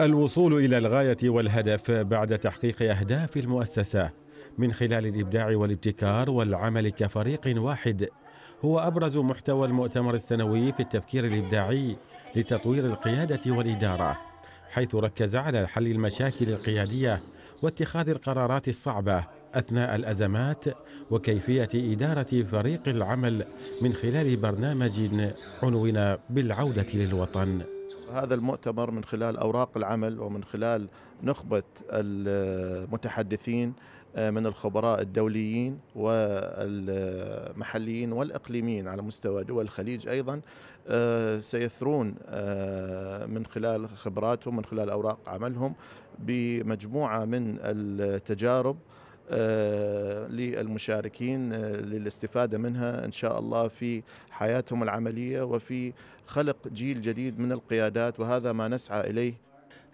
الوصول الى الغايه والهدف بعد تحقيق اهداف المؤسسه من خلال الابداع والابتكار والعمل كفريق واحد هو ابرز محتوى المؤتمر السنوي في التفكير الابداعي لتطوير القياده والاداره حيث ركز على حل المشاكل القياديه واتخاذ القرارات الصعبه اثناء الازمات وكيفيه اداره فريق العمل من خلال برنامج عنونا بالعوده للوطن هذا المؤتمر من خلال اوراق العمل ومن خلال نخبه المتحدثين آه، من الخبراء الدوليين والمحليين والاقليميين على مستوى دول الخليج ايضا آه، سيثرون آه، من خلال خبراتهم من خلال اوراق عملهم بمجموعه من التجارب آه، للمشاركين آه، للاستفاده منها ان شاء الله في حياتهم العمليه وفي خلق جيل جديد من القيادات وهذا ما نسعى اليه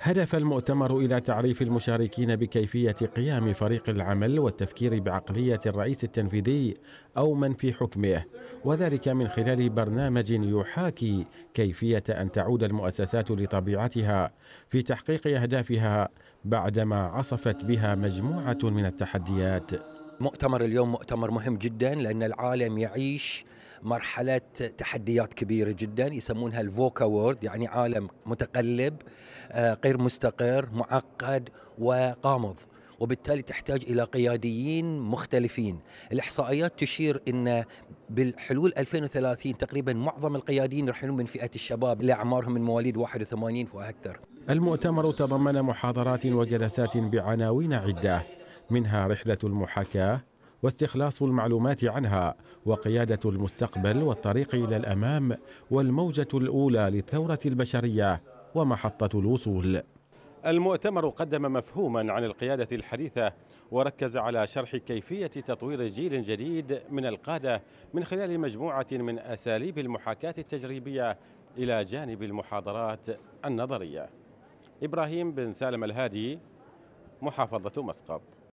هدف المؤتمر إلى تعريف المشاركين بكيفية قيام فريق العمل والتفكير بعقلية الرئيس التنفيذي أو من في حكمه وذلك من خلال برنامج يحاكي كيفية أن تعود المؤسسات لطبيعتها في تحقيق أهدافها بعدما عصفت بها مجموعة من التحديات مؤتمر اليوم مؤتمر مهم جدا لأن العالم يعيش مرحله تحديات كبيره جدا يسمونها الفوكا وورد يعني عالم متقلب آه، غير مستقر معقد وقامض وبالتالي تحتاج الى قياديين مختلفين الاحصائيات تشير ان بالحلول 2030 تقريبا معظم القياديين راح من فئه الشباب اللي اعمارهم من مواليد 81 واكثر المؤتمر تضمن محاضرات وجلسات بعناوين عده منها رحله المحاكاه واستخلاص المعلومات عنها وقيادة المستقبل والطريق إلى الأمام والموجة الأولى للثورة البشرية ومحطة الوصول المؤتمر قدم مفهوما عن القيادة الحديثة وركز على شرح كيفية تطوير جيل جديد من القادة من خلال مجموعة من أساليب المحاكاة التجريبية إلى جانب المحاضرات النظرية إبراهيم بن سالم الهادي محافظة مسقط